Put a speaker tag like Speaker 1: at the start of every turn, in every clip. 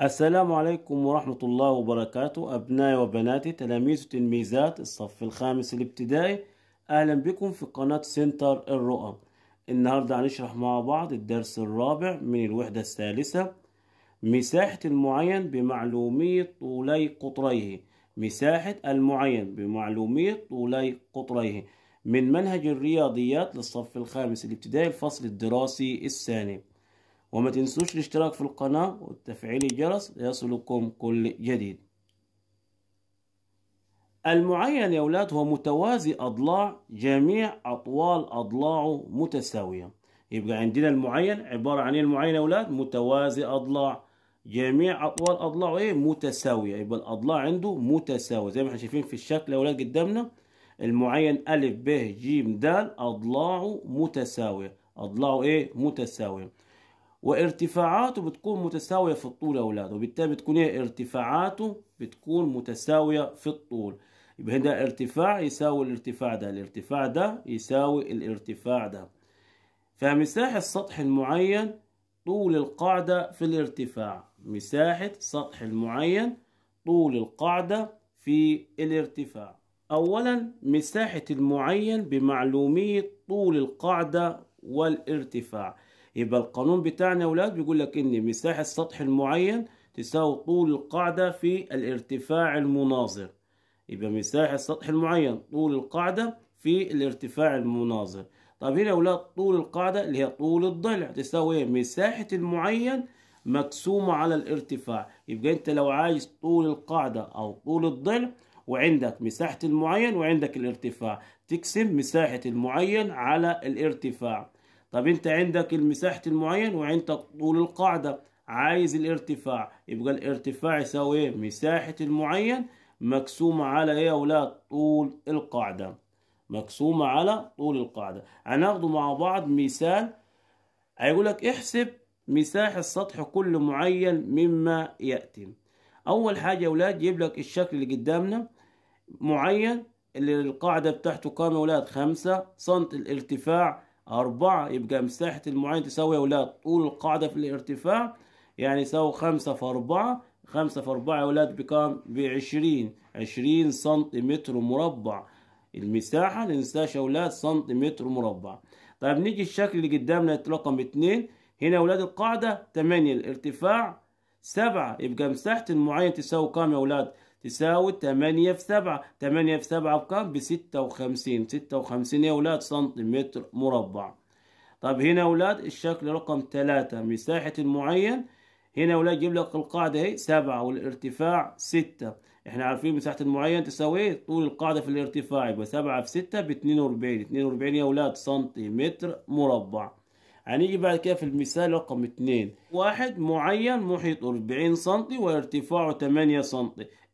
Speaker 1: السلام عليكم ورحمة الله وبركاته أبنائي وبناتي تلاميذ وتلميذات الصف الخامس الابتدائي أهلا بكم في قناة سنتر الرؤى النهاردة هنشرح مع بعض الدرس الرابع من الوحدة الثالثة مساحة المعين بمعلومية طولي قطريه مساحة المعين بمعلومية طولي قطريه من منهج الرياضيات للصف الخامس الابتدائي الفصل الدراسي الثاني وما تنسوش الاشتراك في القناة وتفعيل الجرس ليصلكم كل جديد المعين يا أولاد هو متوازي أضلاع جميع أطوال أضلاعه متساوية يبقى عندنا المعين عبارة عن إيه المعين يا أولاد متوازي أضلاع جميع أطوال أضلاعه إيه متساوية يبقى الأضلاع عنده متساوية زي ما احنا شايفين في الشكل يا أولاد قدامنا المعين أ ب ج د أضلاعه متساوية أضلاعه إيه متساوية وارتفاعاته بتكون متساوية في الطول يا أولاد وبالتالي بتكون إيه ارتفاعاته بتكون متساوية في الطول يبقى هنا ارتفاع يساوي الارتفاع ده الارتفاع ده يساوي الارتفاع ده فمساحة سطح المعين طول القاعدة في الارتفاع مساحة سطح المعين طول القاعدة في الارتفاع أولا مساحة المعين بمعلومية طول القاعدة والارتفاع يبقى القانون بتاعنا يا ولاد بيقول لك ان مساحه السطح المعين تساوي طول القاعده في الارتفاع المناظر يبقى مساحه السطح المعين طول القاعده في الارتفاع المناظر طب هنا يا ولاد طول القاعده اللي هي طول الضلع تساوي إيه؟ مساحه المعين مقسومه على الارتفاع يبقى انت لو عايز طول القاعده او طول الضلع وعندك مساحة المعين وعندك الارتفاع تقسم مساحة المعين على الارتفاع طب انت عندك المساحة المعين وعندك طول القاعدة عايز الارتفاع يبقى الارتفاع يساوي ايه مساحة المعين مقسومة على ايه يا ولاد طول القاعدة مقسومة على طول القاعدة هناخده مع بعض مثال هيقول لك احسب مساحة السطح كل معين مما يأتي أول حاجة يا ولاد يجيب لك الشكل اللي قدامنا معين اللي القاعدة بتاعته كام يا ولاد خمسة سنت الارتفاع أربعة يبقى مساحة المعين تساوي يا ولاد طول القاعدة في الارتفاع يعني يساوي خمسة في أربعة خمسة في أربعة يا ولاد بكام؟ بعشرين عشرين سنتيمتر مربع المساحة ننساش يا ولاد سنتيمتر مربع طيب نيجي الشكل اللي قدامنا رقم اتنين هنا يا ولاد القاعدة تمانية الارتفاع سبعة يبقى مساحة المعين تساوي كام يا ولاد؟ تساوي 8 في 7 8 في 7 بكام ب 56 56 يا اولاد سنتيمتر مربع طب هنا اولاد الشكل رقم 3 مساحة المعين هنا اولاد جيب لك القاعدة اهي 7 والارتفاع 6 احنا عارفين مساحة المعين تساوي ايه طول القاعدة في الارتفاع يبقى 7 في 6 ب 42 42 يا اولاد سنتيمتر مربع هنيجي بعد كده في المثال رقم اتنين واحد معين محيط 40 سم وارتفاعه 8 سم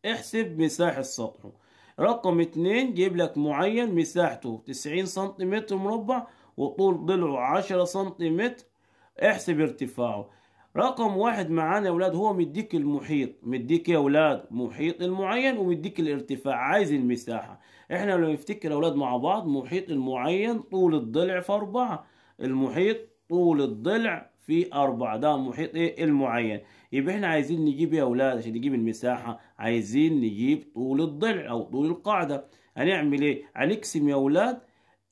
Speaker 1: احسب مساحة سطحه رقم اتنين جيب لك معين مساحته تسعين سنتيمتر مربع وطول ضلعه عشرة سنتيمتر احسب ارتفاعه رقم واحد معانا يا ولاد هو مديك المحيط مديك يا ولاد محيط المعين ومديك الارتفاع عايز المساحة احنا لو نفتكر يا ولاد مع بعض محيط المعين طول الضلع في اربعة المحيط طول الضلع في أربعة ده محيط إيه المعين يبقى إحنا عايزين نجيب يا أولاد عشان نجيب المساحة عايزين نجيب طول الضلع أو طول القاعدة هنعمل إيه؟ هنقسم يا أولاد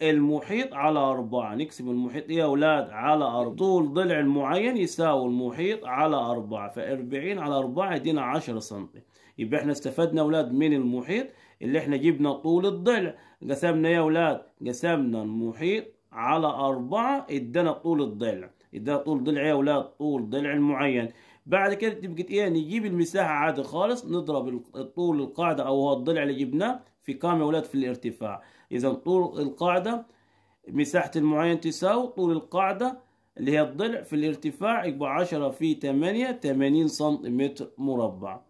Speaker 1: المحيط على أربعة نقسم المحيط يا أولاد على أربعة طول ضلع المعين يساوي المحيط على أربعة فأربعين على أربعة يدينا عشرة سنتي يبقى إحنا استفدنا يا أولاد من المحيط اللي إحنا جبنا طول الضلع قسمنا يا أولاد قسمنا المحيط على أربعة ادانا طول الضلع اذا طول ضلعي ولا طول ضلع المعين بعد كده تبقى ايه نجيب المساحه عادي خالص نضرب الطول القاعده او هو الضلع اللي جبناه في كام يا ولاد في الارتفاع اذا طول القاعده مساحه المعين تساوي طول القاعده اللي هي الضلع في الارتفاع يبقى عشرة في تمانية تمانين سنتيمتر مربع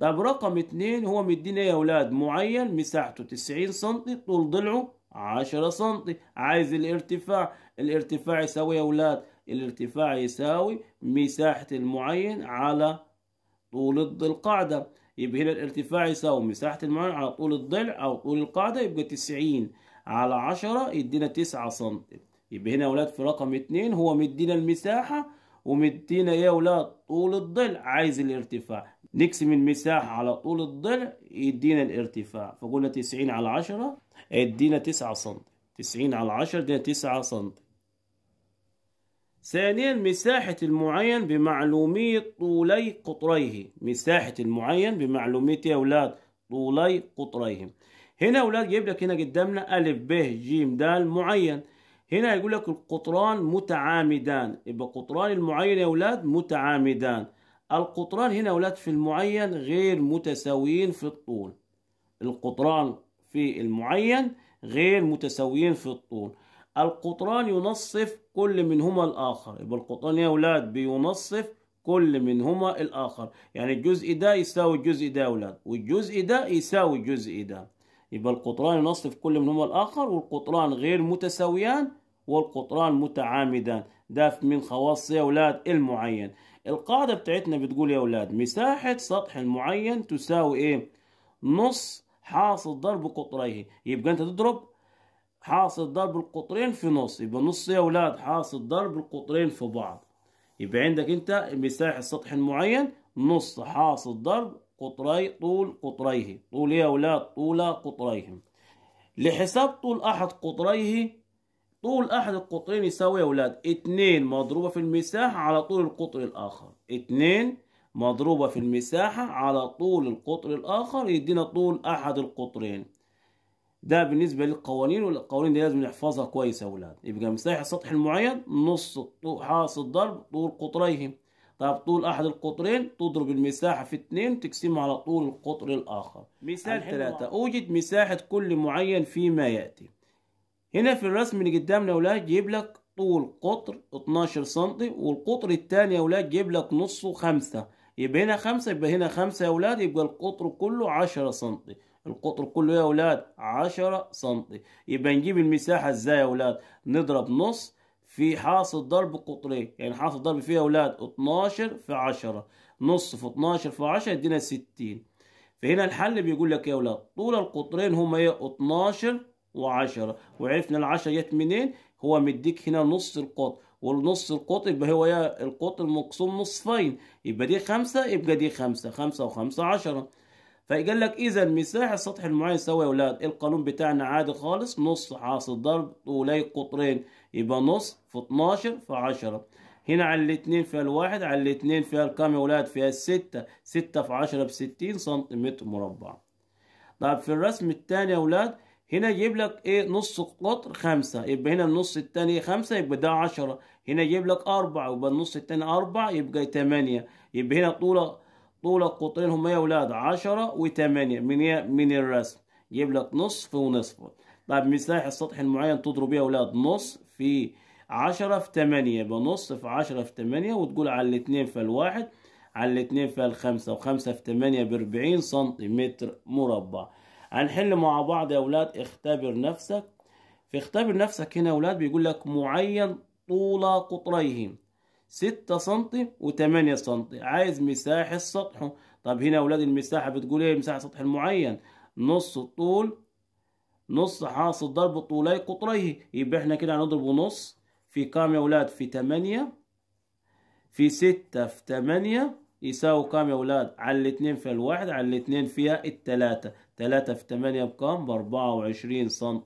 Speaker 1: طب رقم اتنين هو مدينا يا ولاد معين مساحته تسعين سنتي طول ضلعه عشرة سنتي عايز الارتفاع الارتفاع يساوي يا ولاد الارتفاع يساوي مساحة المعين على طول القاعدة يبقى هنا الارتفاع يساوي مساحة المعين على طول الضلع أو طول القاعدة يبقى تسعين على عشرة يدينا تسعة سم يبقى هنا يا ولاد في رقم اتنين هو مدينا المساحة ومدينا يا ولاد طول الضلع عايز الارتفاع نقسم المساحة على طول الضلع يدينا الارتفاع فقلنا تسعين على عشرة يدينا تسعة سم تسعين على عشرة يدينا تسعة سم ثانيا مساحة المعين بمعلومية طولي قطريه مساحة المعين بمعلومية يا أولاد طولي قطريه هنا أولاد جايب لك هنا قدامنا أ ب ج د معين هنا يقول لك القطران متعامدان يبقى قطران المعين يا أولاد متعامدان القطران هنا أولاد في المعين غير متساويين في الطول القطران في المعين غير متساويين في الطول القطران ينصف كل منهما الآخر يبقى القطران يا أولاد بينصف كل منهما الآخر يعني الجزء ده يساوي الجزء ده يا أولاد والجزء ده يساوي الجزء ده يبقى القطران ينصف كل منهما الآخر والقطران غير متساويان والقطران متعامدان ده من خواص يا أولاد المعين القاعدة بتاعتنا بتقول يا أولاد مساحة سطح المعين تساوي إيه؟ نص حاصل ضرب قطريه يبقى أنت تضرب حاصل ضرب القطرين في نص يبقى نص يا ولاد حاصل ضرب القطرين في بعض يبقى عندك انت مساحة سطح معين نص حاصل ضرب قطري طول قطريه طول يا ولاد طول قطريهم لحساب طول احد قطريه طول احد القطرين يساوي يا ولاد اتنين مضروبة في المساحة على طول القطر الاخر اتنين مضروبة في المساحة على طول القطر الاخر يدينا طول احد القطرين ده بالنسبه للقوانين والقوانين دي لازم نحفظها كويس يا اولاد يبقى مساحه السطح المعين نص حاصل الضرب طول قطريهم طب طول احد القطرين تضرب المساحه في اثنين تقسمها على طول القطر الاخر مثال ثلاثة آه. اوجد مساحه كل معين فيما ياتي هنا في الرسم اللي قدامنا يا اولاد جيب لك طول قطر 12 سم والقطر الثاني يا اولاد جيب لك نصه 5 يبقى هنا 5 يبقى هنا 5 يا اولاد يبقى القطر كله 10 سم القطر كله يا أولاد عشرة سنتي يبقى نجيب المساحة إزاي يا أولاد نضرب نص في حاصل ضرب قطرين يعني حاصل ضرب فيه يا أولاد 12 في 10 نص في 12 في 10 يدينا 60 فهنا الحل بيقول لك يا أولاد طول القطرين هما إيه 12 و10 وعرفنا ال10 جت منين هو مديك هنا نص القطر والنص القطر يبقى هو يا القطر مقسوم نصفين يبقى دي خمسة يبقى دي خمسة خمسة وخمسة عشرة فقال لك اذا مساحه السطح المعين سوا يا اولاد القانون بتاعنا عادي خالص نص حاصل ضرب طولي قطرين يبقى نص في 12 في 10 هنا على الاتنين فيها الواحد على الاتنين فيها الكام يا ولاد فيها الستة ستة في عشرة بستين سنتيمتر مربع طب في الرسم التاني يا ولاد هنا يجيب لك ايه نص قطر خمسة يبقى هنا النص التاني خمسة يبقى ده عشرة هنا يجيب لك أربعة يبقى النص التاني أربعة يبقى تمانية يبقى هنا طولة طول القطرين هما يا ولاد عشرة وثمانية من من الرسم جيب لك نصف ونصف طيب مساحة السطح المعين تضرب يا ولاد نص في عشرة في تمانية بنص في عشرة في تمانية وتقول على الاتنين في الواحد على الاتنين في الخمسة وخمسة في تمانية بأربعين سنتيمتر مربع هنحل مع بعض يا ولاد اختبر نفسك في اختبر نفسك هنا يا ولاد بيقول لك معين طول قطريهم 6 سم و8 سم عايز مساحة سطحه طب هنا أولاد المساحة بتقول إيه مساحة سطح المعين نص الطول نص حاصل ضرب طولي قطريه يبقى إحنا كده هنضرب نص في كام يا أولاد في 8 في 6 في 8 يساوي كام يا أولاد على الاتنين في الواحد على الاتنين فيها التلاتة تلاتة في 8 بكام ب 24 سم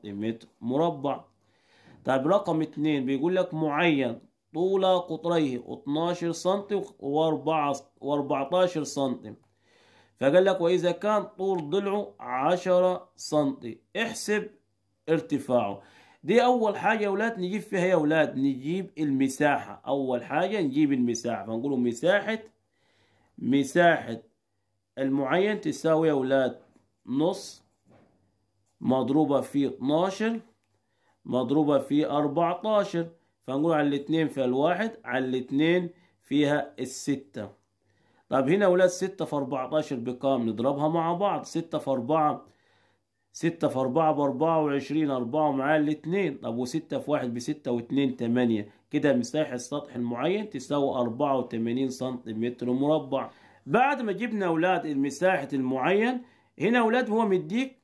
Speaker 1: مربع طيب رقم اتنين بيقول لك معين طول قطريه 12 سم و14 سم فقال لك وإذا كان طول ضلعه 10 سم احسب ارتفاعه دي أول حاجة يا أولاد نجيب فيها يا أولاد نجيب المساحة أول حاجة نجيب المساحة فنقول مساحة مساحة المعين تساوي يا أولاد نص مضروبة في 12 مضروبة في 14 فنقول على الاتنين فيها الواحد على الاتنين فيها الستة طب هنا ولاد ستة في أربعتاشر بكام نضربها مع بعض ستة في أربعة ستة في أربعة بأربعة وعشرين أربعة معايا الاتنين طب وستة في واحد بستة واتنين تمانية كده مساحة السطح المعين تساوي أربعة وتمانين سنتيمتر مربع بعد ما جبنا أولاد مساحة المعين هنا أولاد هو مديك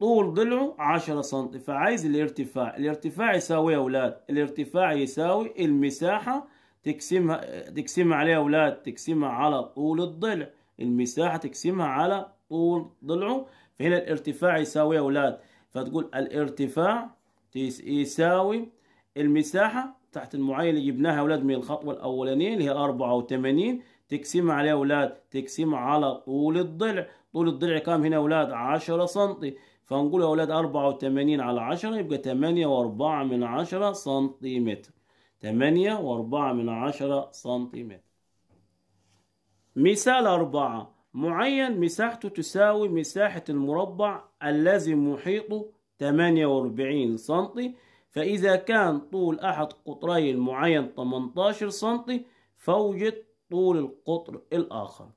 Speaker 1: طول ضلعه 10 سم فعايز الارتفاع الارتفاع يساوي يا اولاد الارتفاع يساوي المساحة تقسمها تقسمها عليها يا اولاد تقسمها على طول الضلع المساحة تقسمها على طول ضلعه فهنا الارتفاع يساوي يا اولاد فتقول الارتفاع يساوي المساحة تحت المعين اللي جبناها يا اولاد من الخطوة الأولانية اللي هي 84 تقسمها عليها يا اولاد تقسمها على طول الضلع طول الضلع كام هنا يا اولاد 10 سنتي فنقول يا أولاد أربعة وتمانين على عشرة يبقى تمانية وأربعة من عشرة سنتيمتر تمانية وأربعة من عشرة سنتيمتر مثال أربعة معين مساحته تساوي مساحة المربع الذي محيطه تمانية وأربعين سنتي فإذا كان طول أحد قطري المعين تمنتاشر سنتي فوجد طول القطر الآخر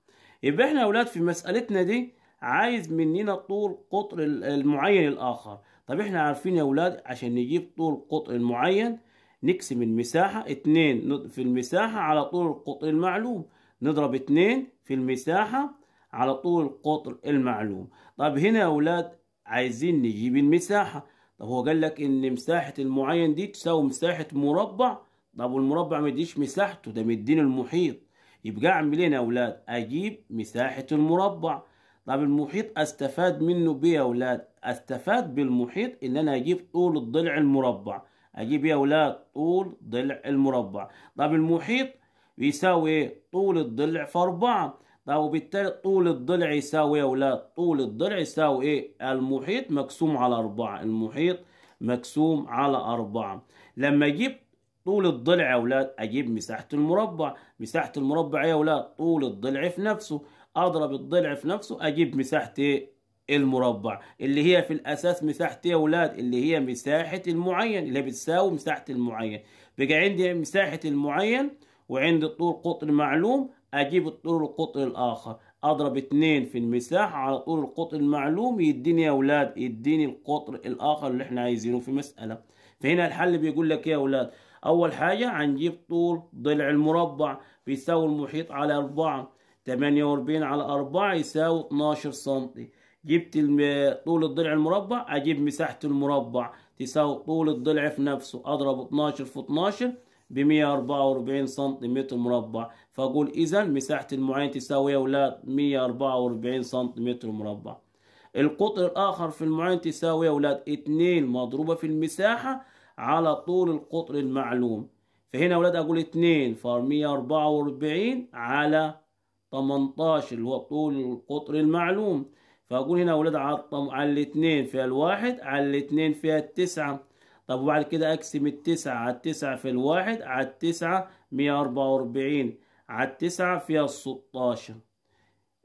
Speaker 1: يبقى احنا أولاد في مسألتنا دي عايز مننا طول قطر المعين الآخر طب احنا عارفين يا ولاد عشان نجيب طول قطر المعين نقسم المساحة اتنين في المساحة على طول القطر المعلوم نضرب اتنين في المساحة على طول القطر المعلوم طب هنا يا ولاد عايزين نجيب المساحة طب هو قال لك ان مساحة المعين دي تساوي مساحة مربع طب والمربع ما يديش مساحته ده مديني المحيط يبقى اعمل ايه يا ولاد اجيب مساحة المربع طب المحيط استفاد منه بيه يا اولاد استفاد بالمحيط ان انا اجيب طول الضلع المربع اجيب يا اولاد طول ضلع المربع طب المحيط بيساوي ايه طول الضلع في 4 طب وبالتالي طول الضلع يساوي يا اولاد طول الضلع يساوي ايه المحيط مقسوم على 4 المحيط مقسوم على 4 لما اجيب طول الضلع يا اولاد اجيب مساحه المربع مساحه المربع يا اولاد طول الضلع في نفسه اضرب الضلع في نفسه اجيب مساحه المربع اللي هي في الاساس مساحه يا ولاد اللي هي مساحه المعين اللي بتساوي مساحه المعين بقى عندي مساحه المعين وعندي طول قطر معلوم اجيب الطول القطر الاخر اضرب اتنين في المساحه على طول القطر المعلوم يديني يا ولاد يديني القطر الاخر اللي احنا عايزينه في مساله فهنا الحل بيقول لك يا ولاد اول حاجه هنجيب طول ضلع المربع بيساوي المحيط على اربعه 48 على 4 يساوي 12 سم جبت طول الضلع المربع اجيب مساحة المربع تساوي طول الضلع في نفسه اضرب 12 في 12 ب 144 سنتيمتر مربع فاقول اذا مساحه المعين تساوي يا اولاد 144 سنتيمتر مربع القطر الاخر في المعين تساوي يا اولاد 2 مضروبه في المساحه على طول القطر المعلوم فهنا يا ولاد اقول 2 ف 144 على 18 اللي هو طول القطر المعلوم فأقول هنا أولاد على على الاتنين فيها الواحد على الاتنين فيها التسعة طب وبعد كده أقسم التسعة على التسعة في الواحد على التسعة مية أربعة وأربعين على التسعة فيها الستاشر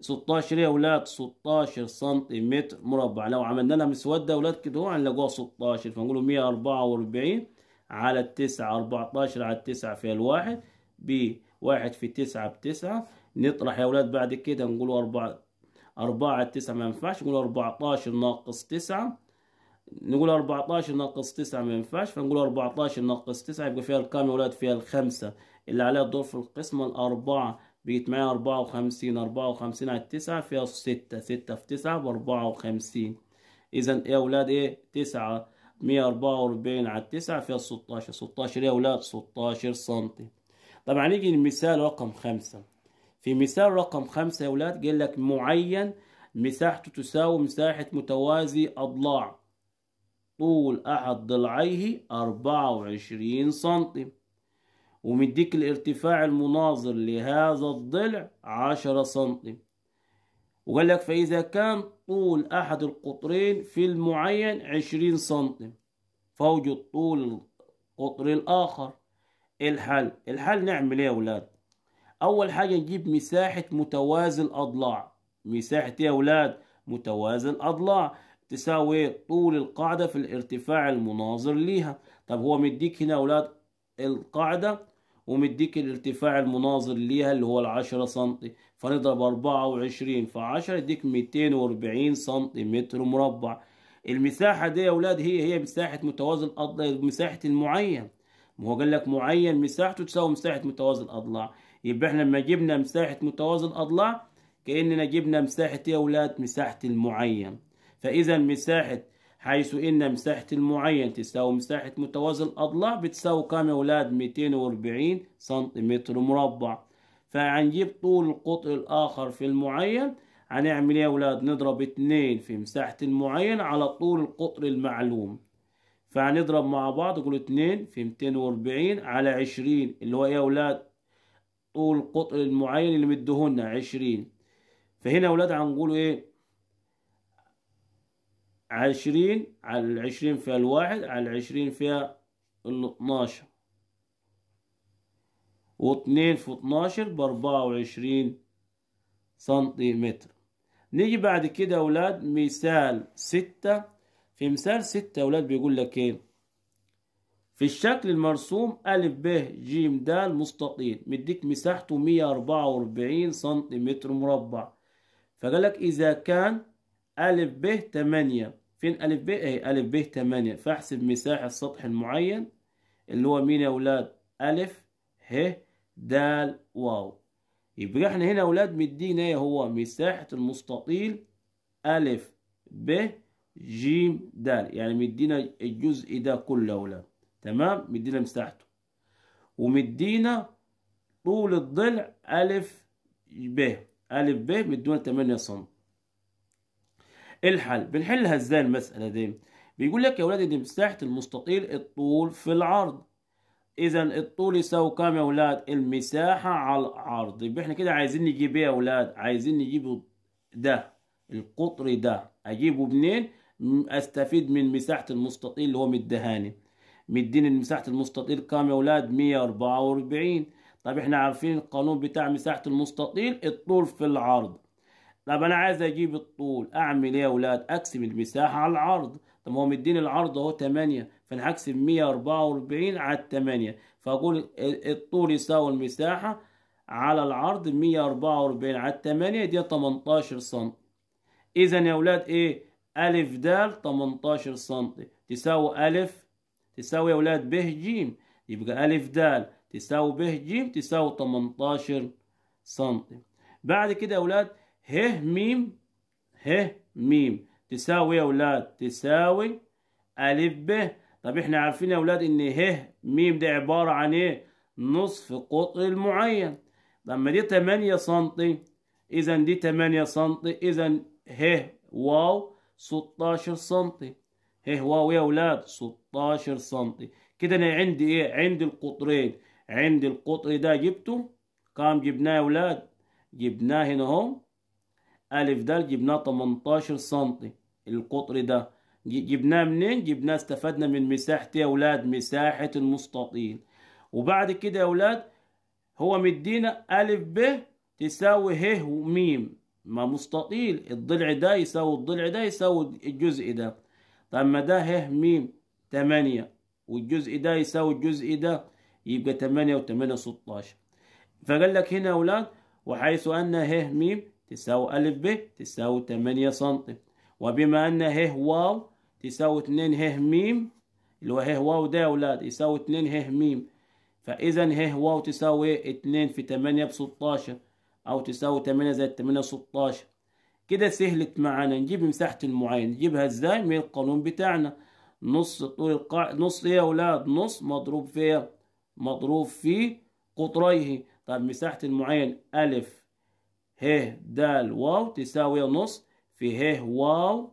Speaker 1: ستاشر يا أولاد ستاشر سنتيمتر مربع لو عملنا لها مسودة يا أولاد كده هنلاقوها ستاشر فنقول مية أربعة وأربعين على التسعة أربعتاشر على التسعة فيها الواحد بواحد في تسعة بتسعة نطرح يا أولاد بعد كده نقول أربعة أربعة تسعة ما ينفعش نقول أربعتاشر ناقص تسعة نقول أربعتاشر ناقص تسعة ما ينفعش فنقول أربعتاشر ناقص تسعة يبقى فيها الكام يا أولاد فيها الخمسة اللي عليها الدور في القسمة الأربعة بقت معايا أربعة وخمسين أربعة وخمسين على التسعة فيها ستة ستة في تسعة بأربعة وخمسين إذا إيه يا أولاد إيه تسعة مية أربعة وأربعين على التسعة فيها ستاشر ستاشر إيه يا أولاد ستاشر سنتي طبعا هنيجي المثال رقم خمسة في مثال رقم خمسة يا ولاد قال لك معين مساحته تساوي مساحة متوازي أضلاع طول أحد ضلعيه أربعة وعشرين سنتي ومديك الارتفاع المناظر لهذا الضلع عشرة سنتي وقال لك فإذا كان طول أحد القطرين في المعين عشرين سنتي فوجد طول القطر الآخر الحل الحل نعمل إيه يا ولاد أول حاجة نجيب مساحة متوازي الأضلاع مساحة إيه يا أولاد؟ متوازي الأضلاع تساوي طول القاعدة في الارتفاع المناظر ليها طب هو مديك هنا يا أولاد القاعدة ومديك الارتفاع المناظر ليها اللي هو العشرة سنتي فنضرب أربعة وعشرين فعشرة يديك ميتين وأربعين سنتي متر مربع المساحة دي يا أولاد هي هي مساحة متوازي الأضلاع مساحة المعين هو قال لك معين مساحته تساوي مساحة متوازي الأضلاع يبقى احنا لما جبنا مساحة متوازن أضلاع كأننا جبنا مساحة إيه يا أولاد؟ مساحة المعين فإذا مساحة حيث إن مساحة المعين تساوي مساحة متوازن الأضلاع بتساوي كام يا أولاد؟ 240 سنتيمتر مربع فهنجيب طول القطر الآخر في المعين هنعمل إيه يا أولاد؟ نضرب 2 في مساحة المعين على طول القطر المعلوم فهنضرب مع بعض كل 2 في 240 على 20 اللي هو إيه يا أولاد؟ طول قطر المعين اللي مدهولنا عشرين فهنا يا ولاد هنقول ايه عشرين على العشرين فيها الواحد على العشرين فيها الاثناشر واتنين في اتناشر باربعة وعشرين سنتيمتر نيجي بعد كده يا ولاد مثال ستة في مثال ستة يا ولاد بيقول لك ايه في الشكل المرسوم أ ب ج د مستطيل مديك مساحته 144 سنتيمتر مربع فقال لك إذا كان أ ب 8 فين أ ب أهي أ ب 8 فأحسب مساحة السطح المعين اللي هو مين يا أولاد أ ه د واو يبقى احنا هنا يا أولاد مدينا ايه هو مساحة المستطيل أ ب ج د يعني مدينا الجزء ده كله يا أولاد تمام مدينا مساحته ومدينا طول الضلع ألف ب ألف ب مدونا 8 سم الحل بنحلها ازاي المسألة دي بيقول لك يا ولاد ان مساحة المستطيل الطول في العرض اذا الطول يساوي كام يا ولاد المساحة على العرض يبقى احنا كده عايزين نجيب ايه يا ولاد عايزين نجيب ده القطر ده اجيبه منين استفيد من مساحة المستطيل اللي هو مدهاني مديني مساحة المستطيل كام يا ولاد 144 طب احنا عارفين القانون بتاع مساحة المستطيل الطول في العرض طب انا عايز اجيب الطول اعمل ايه يا ولاد اقسم المساحة على العرض طب هو مديني العرض اهو 8 فانا هقسم 144 على 8 فاقول الطول يساوي المساحة على العرض 144 على 8 دي 18 سم اذا يا ولاد ايه أ د 18 سم تساوي أ تساوي يا أولاد ب ج يبقى ا د تساوي ب ج تساوي 18 سم بعد كده يا أولاد ه م ه م تساوي يا أولاد تساوي ا ب طب احنا عارفين يا أولاد إن ه م ده عبارة عن إيه؟ نصف قطر المعين لما دي 8 سم إذا دي 8 سم إذا ه واو 16 سم ايه واو يا اولاد 16 سم كده انا عندي ايه عندي القطرين عندي القطر ده جبته كام جبناه يا اولاد جبناه هنا اهو الف د جبناه 18 سم القطر ده جبناه منين جبناه استفدنا من مساحته يا اولاد مساحه المستطيل وبعد كده يا اولاد هو مدينا الف ب تساوي ه وميم ما مستطيل الضلع ده يساوي الضلع ده يساوي الجزء ده طب ما ده ه م 8 والجزء ده يساوي الجزء ده يبقى 8 و8 16 فقال لك هنا يا أولاد وحيث أن ه م تساوي أ ب تساوي 8 سم وبما أن ه واو تساوي 2 ه م اللي هو ه واو ده يا أولاد يساوي 2 ه م فإذا ه واو تساوي 2 في 8 ب 16 أو تساوي 8 زائد 8 16 كده سهلت معانا نجيب مساحة المعاينة نجيبها ازاي من القانون بتاعنا نص طول القاع نص ايه يا اولاد نص مضروب في مضروب في قطريه طب مساحة المعاينة ألف ه د واو تساوي نص في ه واو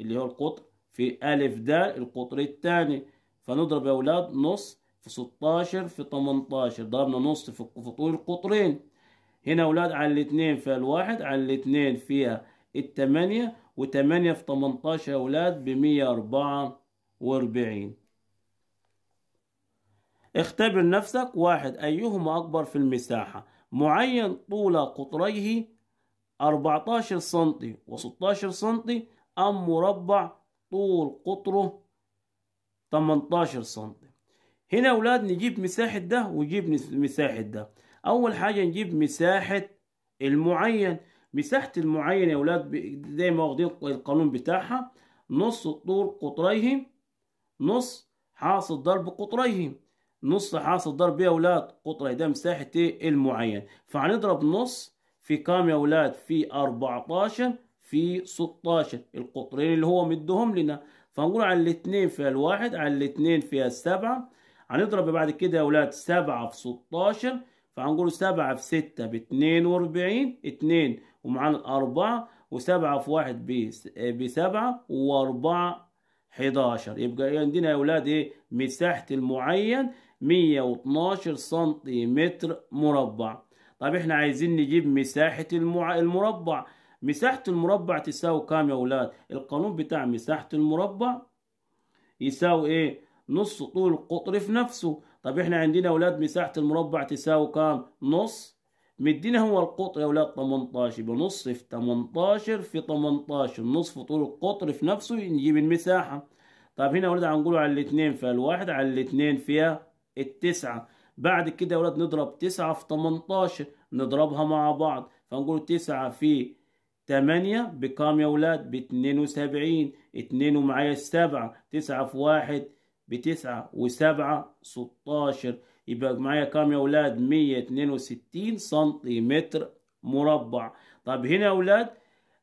Speaker 1: اللي هو القطر في ألف د القطر الثاني فنضرب يا أولاد نص في 16 في 18 ضربنا نص في طول القطرين هنا أولاد على الاتنين فيها الواحد على الاثنين فيها التمانية وتمانية في تمنتاشر أولاد بمية أربعة وأربعين اختبر نفسك واحد أيهما أكبر في المساحة معين طول قطريه 14 سنتي و16 سنتي أم مربع طول قطره 18 سنتي هنا أولاد نجيب مساحة ده ونجيب مساحة ده اول حاجه نجيب مساحه المعين مساحه المعين يا اولاد زي ما واخدين القانون بتاعها نص الطول قطريه نص حاصل ضرب قطريه نص حاصل ضرب يا اولاد قطري ده مساحه ايه المعين فهنضرب نص في كام يا اولاد في 14 في 16 القطرين اللي هو مدهم لنا فهنقول على الاثنين فيها الواحد على الاثنين فيها السبعة هنضرب بعد كده يا اولاد سبعة في 16 فهنقول سبعة في ستة باتنين وأربعين اتنين ومعانا أربعة وسبعة في واحد آه، بسبعة وأربعة حداشر يبقى عندنا يا أولاد إيه مساحة المعين مية واتناشر سنتيمتر مربع طب إحنا عايزين نجيب مساحة المع... المربع مساحة المربع تساوي كام يا أولاد القانون بتاع مساحة المربع يساوي إيه نص طول القطر في نفسه طب احنا عندنا اولاد مساحه المربع تساوي كام نص مدينا هو القطر يا اولاد 18 بنص في 18 في 18 نصف طول القطر في نفسه نجيب المساحه طب هنا يا اولاد هنقول على الاثنين الواحد على الاثنين فيها التسعه بعد كده يا اولاد نضرب 9 في 18 نضربها مع بعض فنقول 9 في 8 بكام يا اولاد ب 72 2 ومعايا 7 9 في 1 بتسعة وسبعة ستاشر يبقى معايا كام يا أولاد مية اتنين وستين سنتيمتر مربع طب هنا يا أولاد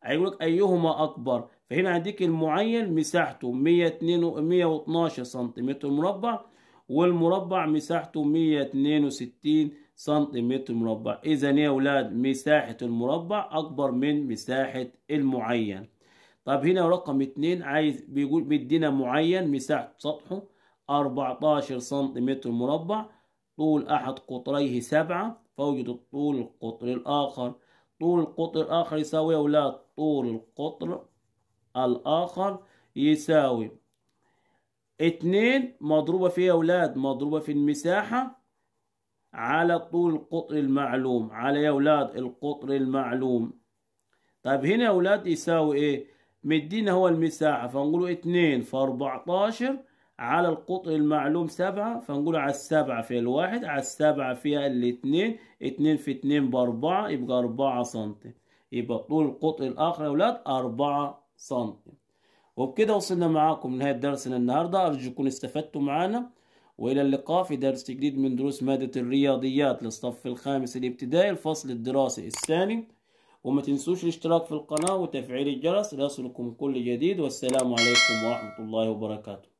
Speaker 1: هيقولك أيهما أكبر فهنا عندك المعين مساحته مية اتنين مية واتناشر سنتيمتر مربع والمربع مساحته مية اتنين وستين سنتيمتر مربع إذا يا أولاد مساحة المربع أكبر من مساحة المعين طب هنا رقم اتنين عايز بيقول بيدينا معين مساحة سطحه 14 سنتيمتر مربع طول أحد قطريه سبعة فوجد طول القطر الآخر طول القطر الآخر يساوي أولاد طول القطر الآخر يساوي اتنين مضروبة في أولاد مضروبة في المساحة على طول القطر المعلوم على يا أولاد القطر المعلوم طيب هنا يا أولاد يساوي إيه مدينا هو المساحة فنقوله اتنين في أربعتاشر على القطر المعلوم سبعة فنقول على السبعة في الواحد على السبعة فيها الاثنين اثنين في اثنين باربعة يبقى أربعة سنتي يبقى طول القطر الآخر يا اولاد أربعة سنتي وبكده وصلنا معاكم لنهاية درسنا النهاردة أرجو تكونوا استفدتوا معانا وإلى اللقاء في درس جديد من دروس مادة الرياضيات للصف الخامس الابتدائي الفصل الدراسي الثاني وما تنسوش الاشتراك في القناة وتفعيل الجرس ليصلكم كل جديد والسلام عليكم ورحمة الله وبركاته